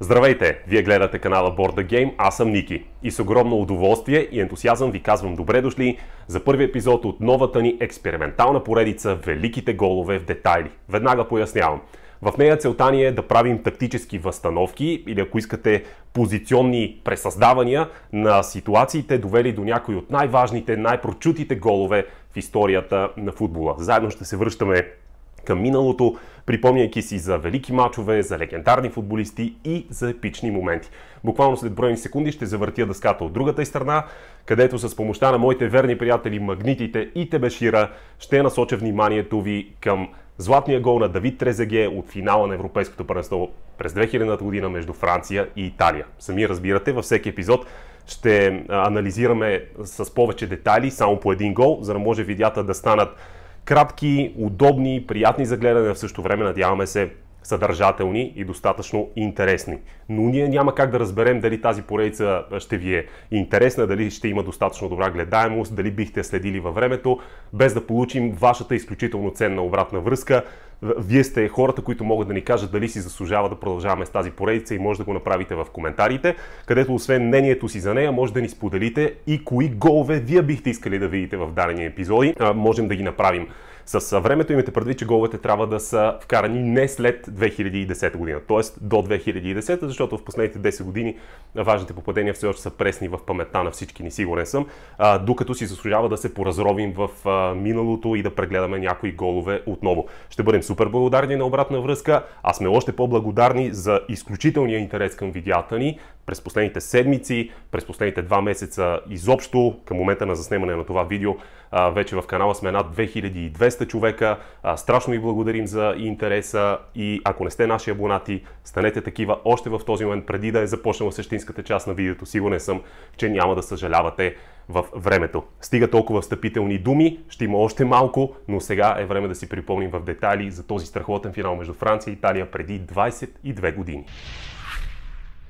Здравейте! Вие гледате канала Board Game, аз съм Ники. И с огромно удоволствие и ентусиазъм ви казвам добре дошли за първи епизод от новата ни експериментална поредица Великите голове в детайли. Веднага пояснявам. В нея целта ни е да правим тактически възстановки или ако искате позиционни пресъздавания на ситуациите, довели до някои от най-важните, най-прочутите голове в историята на футбола. Заедно ще се връщаме към миналото, припомняйки си за велики мачове, за легендарни футболисти и за епични моменти. Буквално след броени секунди ще завъртя дъската от другата страна, където с помощта на моите верни приятели Магнитите и Тебешира ще насоча вниманието ви към златния гол на Давид Трезеге от финала на Европейското първенство през 2000 година между Франция и Италия. Сами разбирате, във всеки епизод ще анализираме с повече детайли само по един гол, за да може видеята да станат кратки, удобни, приятни за гледане, а в същото време надяваме се съдържателни и достатъчно интересни. Но ние няма как да разберем дали тази поредица ще ви е интересна, дали ще има достатъчно добра гледаемост, дали бихте следили във времето, без да получим вашата изключително ценна обратна връзка. Вие сте хората, които могат да ни кажат дали си заслужава да продължаваме с тази поредица и може да го направите в коментарите, където освен мнението си за нея, може да ни споделите и кои голове вие бихте искали да видите в дадени епизоди. А, можем да ги направим с времето имате предвид, че головете трябва да са вкарани не след 2010 година, т.е. до 2010, защото в последните 10 години важните попадения все още са пресни в паметта на всички ни, сигурен съм, а, докато си заслужава да се поразровим в а, миналото и да прегледаме някои голове отново. Ще бъдем супер благодарни на обратна връзка, а сме още по-благодарни за изключителния интерес към видеята ни през последните седмици, през последните два месеца изобщо, към момента на заснемане на това видео, вече в канала сме над 2200 човека. страшно ви благодарим за интереса и ако не сте наши абонати, станете такива още в този момент, преди да е започнала същинската част на видеото. Сигурен съм, че няма да съжалявате в времето. Стига толкова встъпителни думи, ще има още малко, но сега е време да си припомним в детайли за този страхотен финал между Франция и Италия преди 22 години.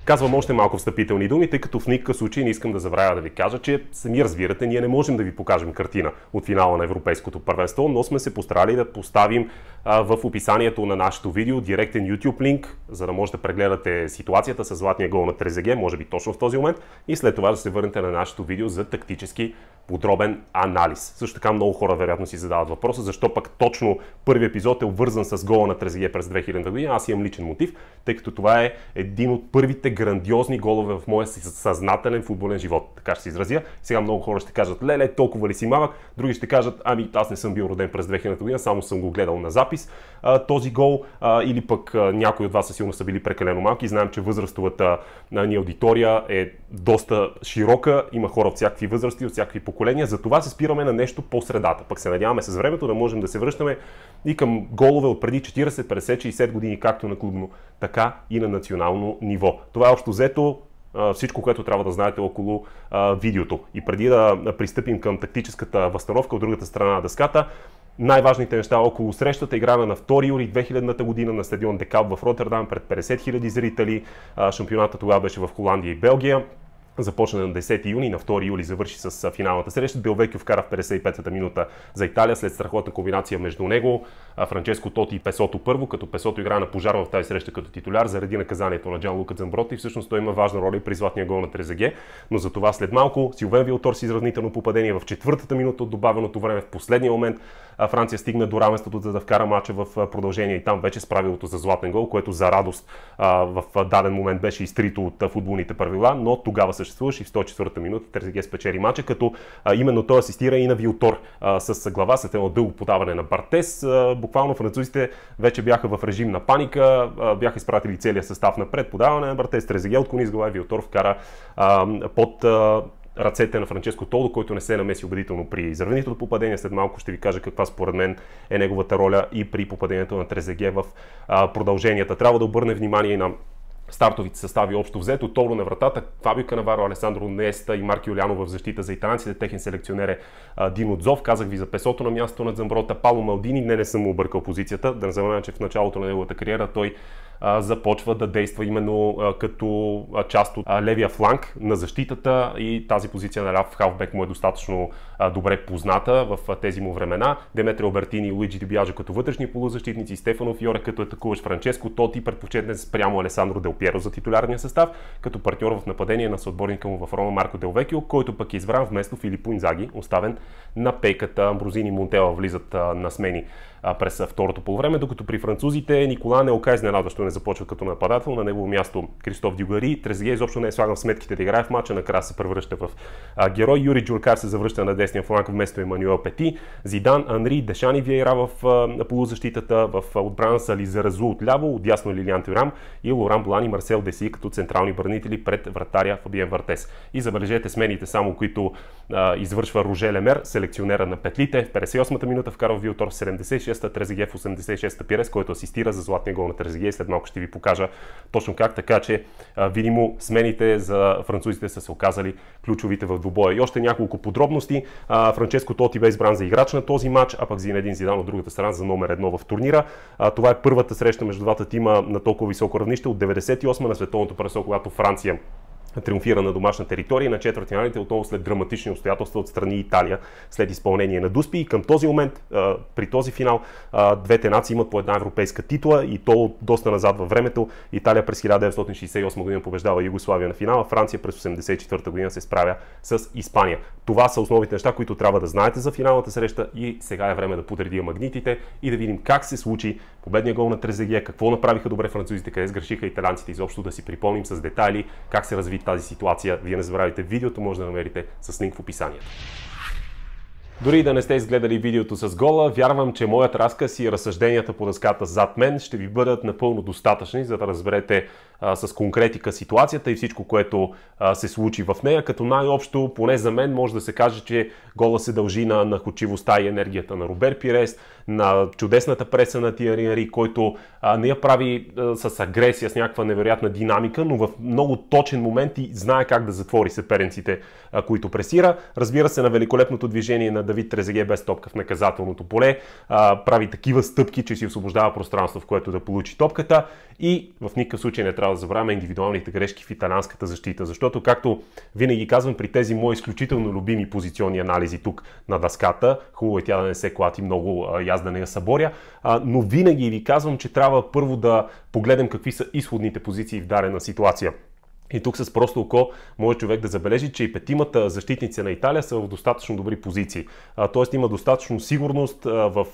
Казвам още малко встъпителни думи, тъй като в никакъв случай не искам да забравя да ви кажа, че сами разбирате, ние не можем да ви покажем картина от финала на Европейското първенство, но сме се постарали да поставим а, в описанието на нашето видео директен YouTube линк, за да можете да прегледате ситуацията с златния гол на Трезеге, може би точно в този момент, и след това да се върнете на нашето видео за тактически подробен анализ. Също така много хора вероятно си задават въпроса, защо пък точно първи епизод е обвързан с гола на Трезеге през 2000 година. Аз имам личен мотив, тъй като това е един от първите грандиозни голове в моя съзнателен футболен живот. Така ще се изразя. Сега много хора ще кажат, леле, толкова ли си малък? Други ще кажат, ами аз не съм бил роден през 2000 година, само съм го гледал на запис а, този гол. А, или пък а, някои от вас със сигурно са били прекалено малки. Знаем, че възрастовата а, ни аудитория е доста широка. Има хора от всякакви възрасти, от всякакви поколения. Затова се спираме на нещо по средата. Пък се надяваме с времето да можем да се връщаме и към голове от преди 40, 50, 60 години, както на клубно, така и на национално ниво. Това е общо взето всичко, което трябва да знаете около а, видеото. И преди да пристъпим към тактическата възстановка от другата страна на дъската, най-важните неща около срещата. Играме на 2 юли 2000 година на стадион Декаб в Роттердам пред 50 000 зрители. А, шампионата тогава беше в Холандия и Белгия. Започна на 10 юни, на 2 юли завърши с финалната среща. Белвекио вкара в 55-та минута за Италия след страхотна комбинация между него, Франческо Тоти и Песото първо, като Песото игра на пожарва в тази среща като титуляр заради наказанието на Джан Лука Замброти и всъщност той има важна роля и при златния гол на Трезаге. Но за това след малко Силвен Вилтор с изравнително попадение в четвъртата минута от добавеното време в последния момент Франция стигна до равенството, за да вкара мача в продължение и там вече с правилото за златен гол, което за радост в даден момент беше изтрито от футболните правила, но тогава също съществуваше и в 104-та минута Трезеге спечели мача, като а, именно той асистира и на Вилтор а, с глава след едно дълго подаване на Бартес. А, буквално французите вече бяха в режим на паника, а, бяха изпратили целият състав напред, подаване на Бартес, Трезеге отклони с глава и Вилтор вкара а, под а, ръцете на Франческо Толдо, който не се намеси убедително при изравнителното попадение. След малко ще ви кажа каква според мен е неговата роля и при попадението на Трезеге в а, продълженията. Трябва да обърне внимание и на стартовите състави общо взето. Торо на вратата, Фабио Канаваро, Алесандро Неста и Марки Оляно в защита за италянците. Техен селекционер е Дин Отзов. Казах ви за песото на място на замброта. Пало Малдини, не, не съм му объркал позицията. Да не забравя, че в началото на неговата кариера той започва да действа именно като част от левия фланг на защитата и тази позиция на Раф халфбек му е достатъчно добре позната в тези му времена. Деметри Обертини и Луиджи Дебиажа като вътрешни полузащитници, Стефано Фиоре като атакуваш Франческо то ти предпочетне спрямо Алесандро Делпиеро за титулярния състав, като партньор в нападение на съотборника му в Рома Марко Делвекио, който пък е избран вместо Филипо Инзаги, оставен на пейката. Амброзини и Монтела влизат на смени през второто полувреме, докато при французите Никола не оказа изненадващо не започва като нападател. На негово място Кристоф Дюгари. Трезге изобщо не е слаган в сметките да играе в матча. Накрая се превръща в а, герой. Юри Джуркар се завръща на десния фланг вместо Емануел Пети. Зидан, Анри, Дешани Виейра в а, полузащитата. В отбрана са Лизаразу от ляво, от дясно Лилиан Тюрам и Лоран Блан и Марсел Деси като централни бранители пред вратаря Фабиен Вартес. И забележете смените само, които а, извършва Роже Лемер, селекционера на петлите. В 58-та минута вкарва Вилтор в 76-та, Трезге в 86-та Пирес, който асистира за златния гол на Трезге след малко урок ще ви покажа точно как, така че видимо смените за французите са се оказали ключовите в двубоя. И още няколко подробности. Франческо Тоти бе избран за играч на този матч, а пък Зинедин Зидан от другата страна за номер едно в турнира. това е първата среща между двата тима на толкова високо равнище от 98 на световното пресо, когато Франция триумфира на домашна територия и на четвъртиналите отново след драматични обстоятелства от страни Италия след изпълнение на Дуспи. И към този момент, при този финал, двете нации имат по една европейска титла и то доста назад във времето. Италия през 1968 година побеждава Югославия на финала, Франция през 1984 година се справя с Испания. Това са основните неща, които трябва да знаете за финалната среща и сега е време да подредим магнитите и да видим как се случи победния гол на Трезегия, какво направиха добре французите, къде сгрешиха италянците, изобщо да си припомним с детайли как се разви предвид тази ситуация вие не забравяйте видеото, може да намерите с линк в описанието. Дори да не сте изгледали видеото с гола, вярвам, че моят разказ и разсъжденията по дъската зад мен ще ви бъдат напълно достатъчни, за да разберете а, с конкретика ситуацията и всичко, което а, се случи в нея. Като най-общо, поне за мен, може да се каже, че гола се дължи на нахочивостта и енергията на Робер Пирес, на чудесната преса на Тиари Ари, който а, не я прави а, с агресия, с някаква невероятна динамика, но в много точен момент и знае как да затвори съперниците, а, които пресира. Разбира се, на великолепното движение на Давид Трезеге без топка в наказателното поле, а, прави такива стъпки, че си освобождава пространство, в което да получи топката и в никакъв случай не трябва да забравяме индивидуалните грешки в италянската защита, защото както винаги казвам при тези мои изключително любими позиционни анализи тук на дъската, хубаво е тя да не се клати много, а, аз да не я съборя, а, но винаги ви казвам, че трябва първо да погледнем какви са изходните позиции в дарена ситуация. И тук с просто око може човек да забележи, че и петимата защитници на Италия са в достатъчно добри позиции. Тоест има достатъчно сигурност в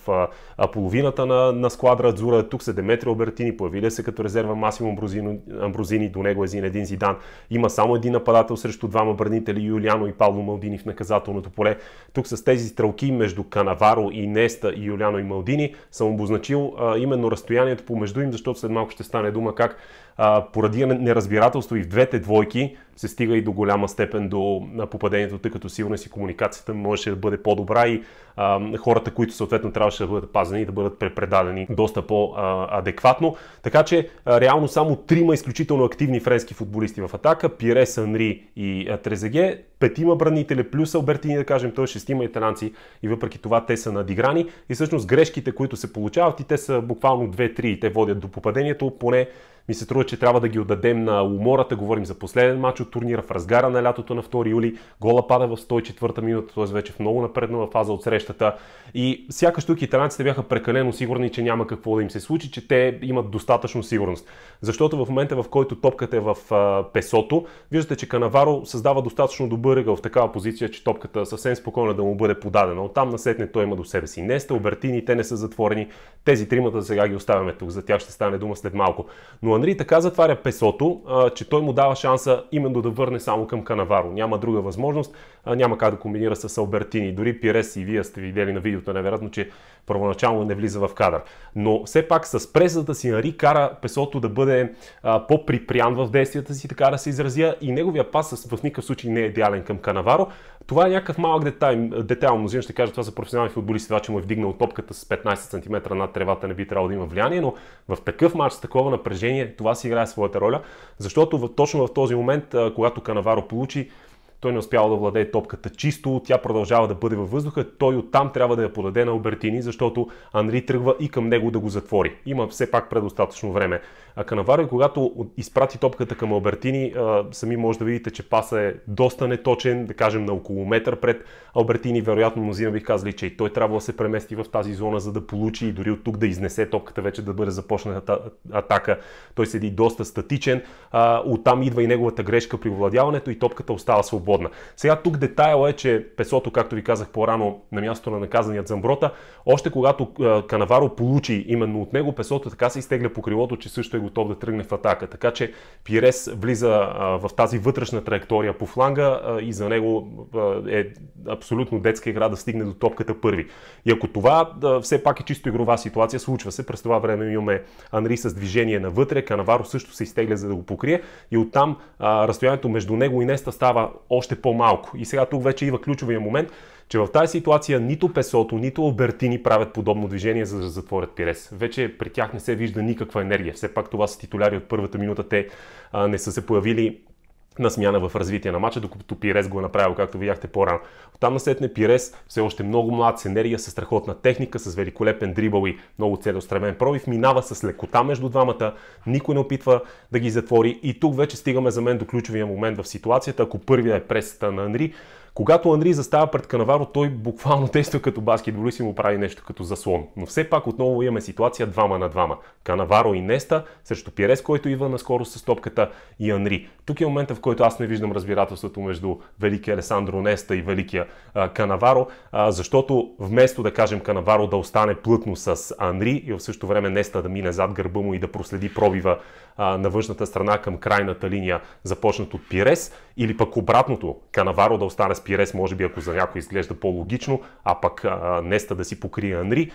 половината на, на сквадра Дзура. Тук са Деметри Обертини, появили се като резерва Масимо Амброзини, Амброзини, до него е един, един Зидан. Има само един нападател срещу двама бранители Юлиано и Павло Малдини в наказателното поле. Тук с тези стрелки между Канаваро и Неста и Юлиано и Малдини съм обозначил именно разстоянието помежду им, защото след малко ще стане дума как поради неразбирателство и в двете двойки се стига и до голяма степен до попадението, тъй като сигурно си комуникацията можеше да бъде по-добра и а, хората, които съответно трябваше да бъдат пазени и да бъдат препредадени доста по-адекватно. Така че а, реално само трима изключително активни френски футболисти в атака, Пире, Санри и а, Трезеге, петима бранители плюс Албертини, да кажем, той е шестима италянци и въпреки това те са надиграни и всъщност грешките, които се получават и те са буквално 2-3 и те водят до попадението, поне ми се струва, че трябва да ги отдадем на умората, говорим за последен матч от турнира в разгара на лятото на 2 юли. Гола пада в 104-та минута, т.е. вече в много напреднала фаза от срещата. И сякаш тук италянците бяха прекалено сигурни, че няма какво да им се случи, че те имат достатъчно сигурност. Защото в момента, в който топката е в а, песото, виждате, че Канаваро създава достатъчно добър ъгъл в такава позиция, че топката съвсем спокойно да му бъде подадена. Оттам насетне той има до себе си Неста, Обертини, те не са затворени. Тези тримата сега ги оставяме тук, за тях ще стане дума след малко. Но Анри така затваря песото, а, че той му дава шанса именно Фернандо да върне само към Канаваро. Няма друга възможност, няма как да комбинира с Албертини. Дори Пирес и вие сте видели на видеото, невероятно, че първоначално не влиза в кадър. Но все пак с пресата си Ари кара песото да бъде а, по-припрян в действията си, така да се изразя, и неговия пас в никакъв случай не е идеален към Канаваро. Това е някакъв малък детайл. детайл. Мнозина ще кажа, това са професионални футболисти, това, че му е вдигнал топката с 15 см над тревата, не би трябвало да има влияние, но в такъв матч с такова напрежение това си играе своята роля, защото в, точно в този момент, а, когато Канаваро получи той не е успява да владее топката чисто, тя продължава да бъде във въздуха, той оттам трябва да я подаде на Обертини, защото Анри тръгва и към него да го затвори. Има все пак предостатъчно време. А Канаваро, когато изпрати топката към Албертини, сами може да видите, че паса е доста неточен, да кажем на около метър пред Албертини. Вероятно мнозина бих казали, че и той трябва да се премести в тази зона, за да получи и дори от тук да изнесе топката вече да бъде започната атака. Той седи доста статичен. Оттам идва и неговата грешка при овладяването и топката остава свободна свободна. Сега тук детайл е, че Песото, както ви казах по-рано, на мястото на наказаният Замброта, още когато е, Канаваро получи именно от него, Песото така се изтегля по крилото, че също е готов да тръгне в атака. Така че Пирес влиза е, в тази вътрешна траектория по фланга е, и за него е абсолютно детска игра да стигне до топката първи. И ако това все пак е чисто игрова ситуация, случва се. През това време имаме Анри с движение навътре, Канаваро също се изтегля за да го покрие и оттам разстоянието между него и Неста става още още по-малко. И сега тук вече идва ключовия момент, че в тази ситуация нито Песото, нито Албертини правят подобно движение, за да затворят Пирес. Вече при тях не се вижда никаква енергия. Все пак това са титуляри от първата минута. Те а, не са се появили на смяна в развитие на мача, докато Пирес го е направил, както видяхте по-рано. Там насетне Пирес все още много млад, с енергия, с страхотна техника, с великолепен дрибъл и много целостремен пробив. Минава с лекота между двамата, никой не опитва да ги затвори. И тук вече стигаме за мен до ключовия момент в ситуацията. Ако първия е пресата на Анри, когато Анри застава пред Канаваро, той буквално действа като баскетболист и му прави нещо като заслон. Но все пак отново имаме ситуация двама на двама. Канаваро и Неста срещу Пирес, който идва наскоро с топката и Анри. Тук е момента, в който аз не виждам разбирателството между Велики Алесандро Неста и Великия а, Канаваро, а, защото вместо да кажем Канаваро да остане плътно с Анри и в същото време Неста да мине зад гърба му и да проследи пробива а, на външната страна към крайната линия, започнат от Пирес, или пък обратното, Канаваро да остане с Пирес, може би ако за някой изглежда по-логично, а пък а, Неста да си покрие Анри.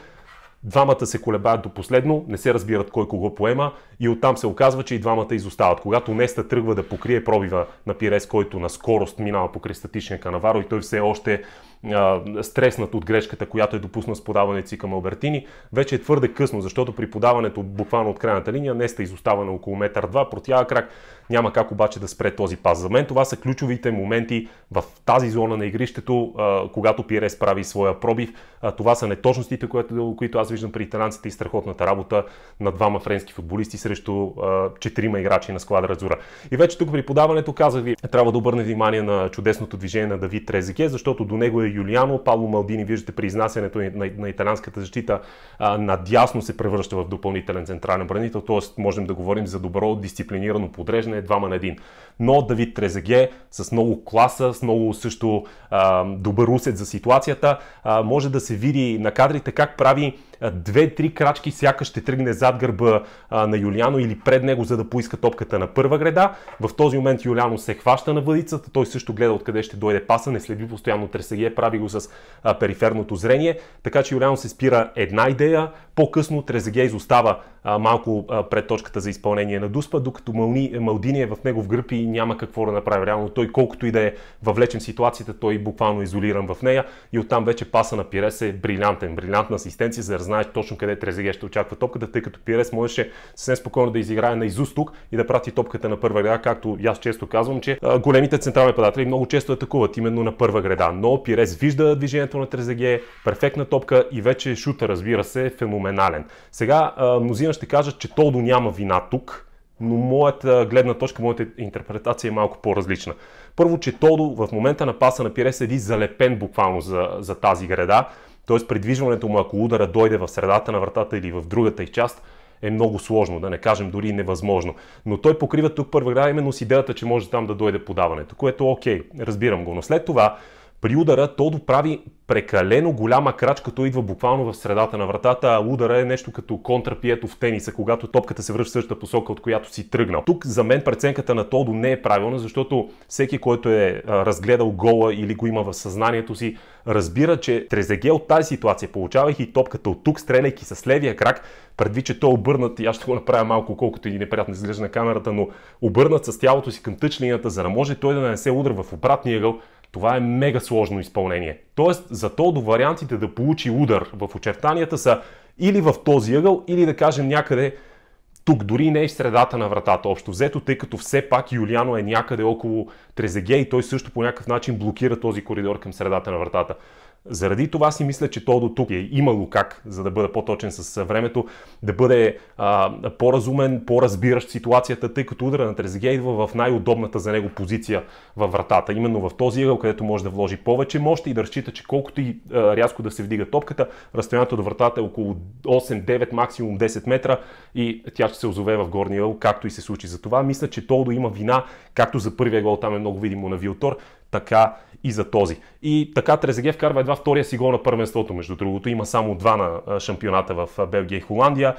Двамата се колебаят до последно, не се разбират кой кого поема и оттам се оказва, че и двамата изостават. Когато Неста тръгва да покрие пробива на Пирес, който на скорост минава покрай статичния канаваро и той все още а, стреснат от грешката, която е допусна с подаването си към Албертини, вече е твърде късно, защото при подаването буквално от крайната линия Неста е изостава на около метър-два, протява е крак, няма как обаче да спре този пас. За мен това са ключовите моменти в тази зона на игрището, а, когато Пирес прави своя пробив. А, това са неточностите, които, които аз виждам при италянците и страхотната работа на двама френски футболисти срещу четирима играчи на склада Разура. И вече тук при подаването казах ви, трябва да обърне внимание на чудесното движение на Давид Трезеге, защото до него е Юлиано, Пало Малдини, виждате при изнасянето на, на, италянската защита а, надясно се превръща в допълнителен централен бранител, т.е. можем да говорим за добро дисциплинирано подреждане, двама на един. Но Давид Трезеге с много класа, с много също а, добър усет за ситуацията, а, може да се види на кадрите как прави две-три крачки сякаш ще тръгне зад гърба на Юлиано или пред него, за да поиска топката на първа града. В този момент Юлиано се хваща на въдицата, той също гледа откъде ще дойде паса, не следи постоянно Тресаге, прави го с периферното зрение, така че Юлиано се спира една идея, по-късно Трезеге изостава малко пред точката за изпълнение на Дуспа, докато Мални, Малдини е в негов гръб и няма какво да направи. Реално той колкото и да е въвлечен в ситуацията, той е буквално изолиран в нея и оттам вече паса на Пирес е брилянтен, брилянтна асистенция, за да знаеш точно къде Трезеге ще очаква топката, тъй като Пирес можеше съвсем спокойно да изиграе на изуст тук и да прати топката на първа града, както аз често казвам, че големите централни падатели много често атакуват именно на първа града. Но Пирес вижда движението на Трезеге, перфектна топка и вече шута, разбира се, е феноменален. Сега мнозина мнозина ще кажа, че Тодо няма вина тук, но моята гледна точка, моята интерпретация е малко по-различна. Първо, че Тодо в момента на паса на Пире седи залепен буквално за, за тази града, т.е. придвижването му, ако удара дойде в средата на вратата или в другата и част, е много сложно, да не кажем дори невъзможно. Но той покрива тук първа града именно с идеята, че може там да дойде подаването, което е окей, разбирам го. Но след това при удара Тодо прави прекалено голяма крачка, той идва буквално в средата на вратата, а удара е нещо като контрапието в тениса, когато топката се връща в същата посока, от която си тръгнал. Тук за мен преценката на Тодо не е правилна, защото всеки, който е разгледал гола или го има в съзнанието си, разбира, че Трезеге от тази ситуация, получавайки топката от тук, стреляйки с левия крак, предвид, че той е обърнат, и аз ще го направя малко, колкото и неприятно изглежда на камерата, но обърнат с тялото си към тъчлината, за да може той да нанесе удар в обратния ъгъл, това е мега сложно изпълнение. Тоест, за то до вариантите да получи удар в очертанията са или в този ъгъл, или да кажем някъде тук, дори не е в средата на вратата общо взето, тъй като все пак Юлиано е някъде около Трезеге и той също по някакъв начин блокира този коридор към средата на вратата. Заради това си мисля, че то до тук е имало как, за да бъда по-точен с времето, да бъде а, по-разумен, по-разбиращ ситуацията, тъй като удара на Трезеге идва в най-удобната за него позиция във вратата. Именно в този ъгъл, където може да вложи повече мощ и да разчита, че колкото и а, рязко да се вдига топката, разстоянието до вратата е около 8-9, максимум 10 метра и тя ще се озове в горния ъгъл, както и се случи. за това. мисля, че Толдо има вина, както за първия гол, там е много видимо на Вилтор, така и за този. И така Трезеге вкарва едва втория си гол на първенството, между другото. Има само два на шампионата в Белгия и Холандия.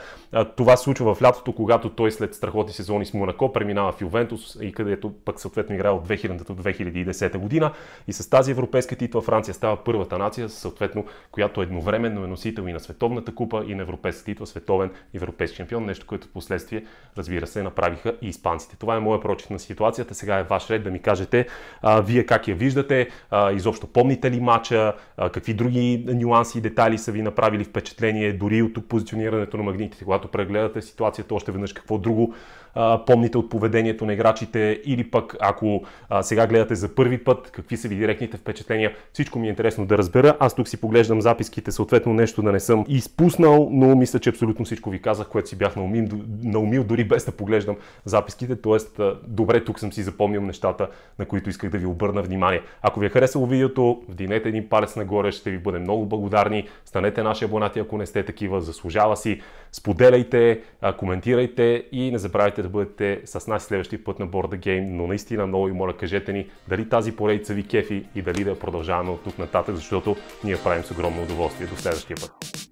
Това се случва в лятото, когато той след страхотни сезони с Монако преминава в Ювентус и където пък съответно играе от 2000 до 2010 година. И с тази европейска титла Франция става първата нация, съответно, която едновременно е носител и на Световната купа и на европейска титла, световен европейски шампион, нещо, което в последствие, разбира се, направиха и испанците. Това е моят прочит на ситуацията. Сега е ваш ред да ми кажете а, вие как я виждате, а, изобщо помните ли мача, а, какви други нюанси и детайли са ви направили впечатление, дори от тук позиционирането на магнитите, когато прегледате ситуацията още веднъж, какво друго а, помните от поведението на играчите или пък ако а, сега гледате за първи път, какви са ви директните впечатления, всичко ми е интересно да разбера. Аз тук си поглеждам записките, съответно нещо да не съм изпуснал, но мисля, че абсолютно всичко ви казах, което си бях наумил, наумил дори без да поглеждам записките, т.е. добре тук съм си запомнил нещата, на които исках да ви обърна внимание. Ако ви е харесало видеото, вдигнете един палец нагоре, ще ви бъдем много благодарни. Станете наши абонати, ако не сте такива, заслужава си. Споделяйте, коментирайте и не забравяйте да бъдете с нас следващия път на Board Game, но наистина много и моля кажете ни дали тази поредица ви кефи и дали да продължаваме от тук нататък, защото ние правим с огромно удоволствие. До следващия път.